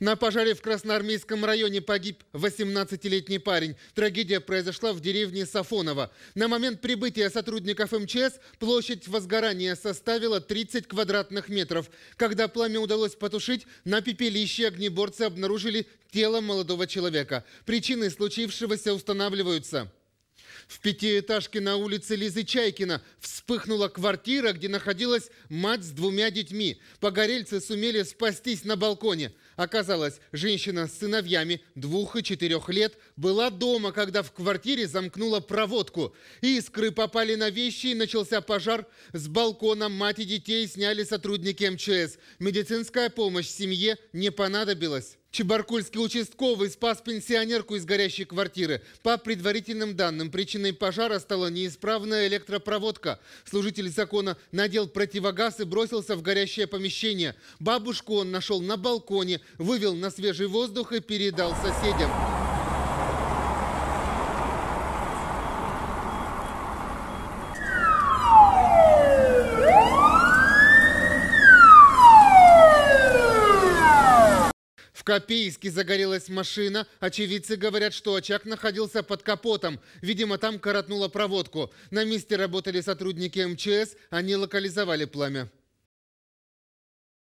На пожаре в Красноармейском районе погиб 18-летний парень. Трагедия произошла в деревне Сафонова. На момент прибытия сотрудников МЧС площадь возгорания составила 30 квадратных метров. Когда пламя удалось потушить, на пепелище огнеборцы обнаружили тело молодого человека. Причины случившегося устанавливаются. В пятиэтажке на улице Лизы Чайкина вспыхнула квартира, где находилась мать с двумя детьми. Погорельцы сумели спастись на балконе. Оказалось, женщина с сыновьями двух и четырех лет была дома, когда в квартире замкнула проводку. Искры попали на вещи и начался пожар. С балкона мать и детей сняли сотрудники МЧС. Медицинская помощь семье не понадобилась. Чебаркульский участковый спас пенсионерку из горящей квартиры. По предварительным данным, причиной пожара стала неисправная электропроводка. Служитель закона надел противогаз и бросился в горящее помещение. Бабушку он нашел на балконе, вывел на свежий воздух и передал соседям. В Копейске загорелась машина. Очевидцы говорят, что очаг находился под капотом. Видимо, там коротнула проводку. На месте работали сотрудники МЧС. Они локализовали пламя.